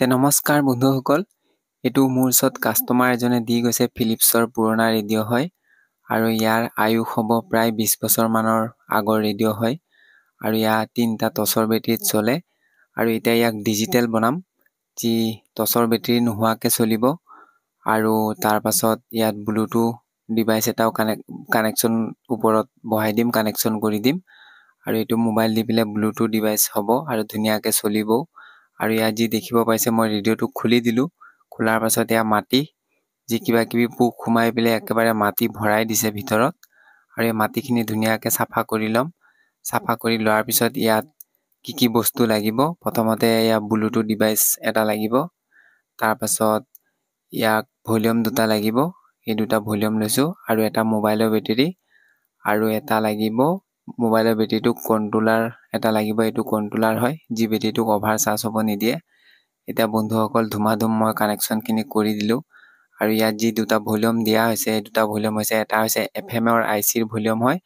তে নমস্কাৰ বন্ধুসকল এইটো মোৰ ওচৰত কাষ্টমাৰ এজনে দি গৈছে ফিলিপছৰ পুৰণা ৰেডিঅ' হয় আৰু ইয়াৰ আয়ুস হ'ব প্ৰায় বিছ বছৰমানৰ আগৰ ৰেডিঅ' হয় আৰু ইয়াৰ তিনিটা টচৰ বেটেৰীত চলে আৰু এতিয়া ইয়াক ডিজিটেল বনাম যি টচৰ বেটেৰী নোহোৱাকৈ চলিব আৰু তাৰপাছত ইয়াত ব্লুটুথ ডিভাইচ এটাও কানে কানেকশ্যন ওপৰত বহাই দিম কানেকশ্যন কৰি দিম আৰু এইটো মোবাইল দি পেলাই ব্লুটুথ ডিভাইচ হ'ব আৰু ধুনীয়াকৈ চলিবও আৰু ইয়াত যি দেখিব পাইছে মই ৰেডিঅ'টো খুলি দিলোঁ খোলাৰ পাছত ইয়াৰ মাটি যি কিবা কিবি পোক সোমাই পেলাই একেবাৰে মাটি ভৰাই দিছে ভিতৰত আৰু এই মাটিখিনি ধুনীয়াকৈ চাফা কৰি ল'ম চাফা কৰি লোৱাৰ পিছত ইয়াত কি কি বস্তু লাগিব প্ৰথমতে ইয়াত ব্লুটুথ ডিভাইচ এটা লাগিব তাৰপাছত ইয়াক ভলিউম দুটা লাগিব এই দুটা ভলিউম লৈছোঁ আৰু এটা মোবাইলৰ বেটেৰী আৰু এটা লাগিব মোবাইলৰ বেটেৰীটো কণ্ট্ৰোলাৰ এটা লাগিব এইটো কণ্ট্ৰোলাৰ হয় যি বেটেৰীটোক অভাৰ চাৰ্জ হ'ব নিদিয়ে এতিয়া বন্ধুসকল ধুমাধুম মই কানেকশ্যনখিনি কৰি দিলোঁ আৰু ইয়াত যি দুটা ভলিউম দিয়া হৈছে এই দুটা ভলিউম হৈছে এটা হৈছে এফ এমৰ আই চিৰ ভলিউম হয়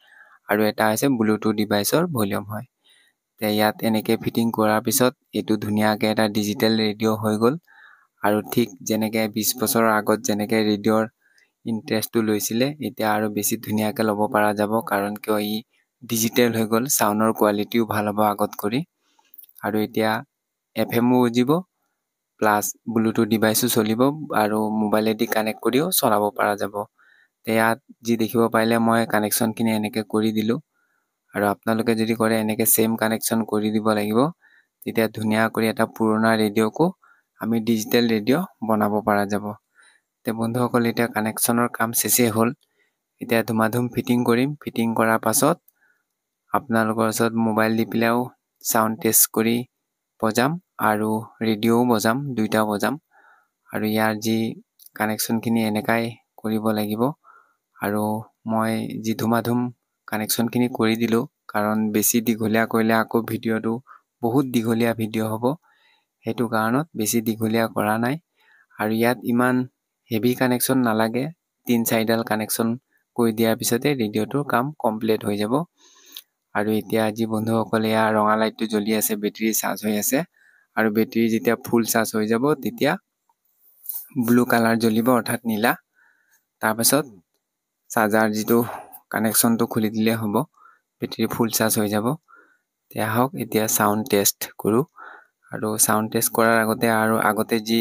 আৰু এটা হৈছে ব্লুটুথ ডিভাইচৰ ভলিউম হয় এতিয়া ইয়াত এনেকৈ ফিটিং কৰাৰ পিছত এইটো ধুনীয়াকৈ এটা ডিজিটেল ৰেডিঅ' হৈ গ'ল আৰু ঠিক যেনেকৈ বিছ বছৰৰ আগত যেনেকৈ ৰেডিঅ'ৰ ইণ্টাৰেষ্টটো লৈছিলে এতিয়া আৰু বেছি ধুনীয়াকৈ ল'ব পৰা যাব কাৰণ কিয় ই ডিজিটেল হৈ গ'ল চাউণ্ডৰ কোৱালিটিও ভাল হ'ব আগত কৰি আৰু এতিয়া এফ এমো বুজিব প্লাছ ব্লুটুথ ডিভাইচো চলিব আৰু মোবাইলেদি কানেক্ট কৰিও চলাব পৰা যাব ইয়াত যি দেখিব পাৰিলে মই কানেকশ্যনখিনি এনেকৈ কৰি দিলোঁ আৰু আপোনালোকে যদি কৰে এনেকৈ ছেম কানেকশ্যন কৰি দিব লাগিব তেতিয়া ধুনীয়া কৰি এটা পুৰণা ৰেডিঅ'কো আমি ডিজিটেল ৰেডিঅ' বনাব পৰা যাব এতিয়া বন্ধুসকল এতিয়া কানেকশ্যনৰ কাম চেচে হ'ল এতিয়া ধুমাধুম ফিটিং কৰিম ফিটিং কৰাৰ পাছত আপোনালোকৰ ওচৰত মোবাইল দি পেলাইও চাউণ্ড টেষ্ট কৰি বজাম আৰু ৰেডিঅ'ও বজাম দুয়োটাও বজাম আৰু ইয়াৰ যি কানেকশ্যনখিনি এনেকাই কৰিব লাগিব আৰু মই যি ধুমাধুম কানেকশ্যনখিনি কৰি দিলোঁ কাৰণ বেছি দীঘলীয়া কৰিলে আকৌ ভিডিঅ'টো বহুত দীঘলীয়া ভিডিঅ' হ'ব সেইটো কাৰণত বেছি দীঘলীয়া কৰা নাই আৰু ইয়াত ইমান হেভি কানেকশ্যন নালাগে তিনি চাৰিডাল কানেকশ্যন কৰি দিয়াৰ পিছতে ৰেডিঅ'টোৰ কাম কমপ্লিট হৈ যাব আৰু এতিয়া যি বন্ধুসকলে ইয়াৰ ৰঙা লাইটটো জ্বলি আছে বেটেৰী চাৰ্জ হৈ আছে আৰু বেটেৰী যেতিয়া ফুল চাৰ্জ হৈ যাব তেতিয়া ব্লু কালাৰ জ্বলিব অৰ্থাৎ নীলা তাৰপাছত চাৰ্জাৰ যিটো কানেকশ্যনটো খুলি দিলে হ'ব বেটেৰী ফুল চাৰ্জ হৈ যাব এতিয়া হওক এতিয়া চাউণ্ড টেষ্ট কৰোঁ আৰু চাউণ্ড টেষ্ট কৰাৰ আগতে আৰু আগতে যি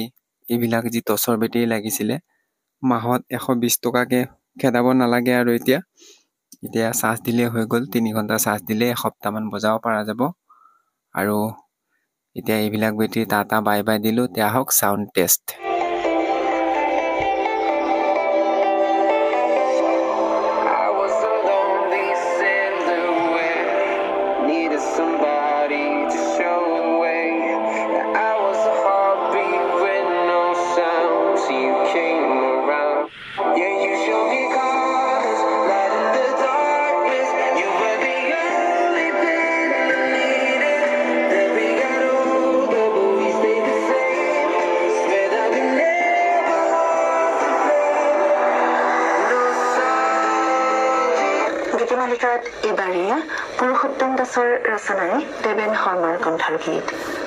এইবিলাক যি টচৰ বেটেৰী লাগিছিলে মাহত এশ বিছ টকাকৈ খেদাব নালাগে আৰু এতিয়া এতিয়া চাৰ্জ দিলেই হৈ গ'ল তিনি ঘণ্টা চাৰ্জ দিলেই এসপ্তাহমান বজাব পৰা যাব আৰু এতিয়া এইবিলাক বেটেৰী টাটা বাই বাই দিলোঁ এতিয়া হওক চাউণ্ড টেষ্ট গীতমালিকাত এইবাৰেই পুৰুষোত্তম দাসৰ ৰচনাৰে দেৱেন শৰ্মাৰ কণ্ঠৰ গীত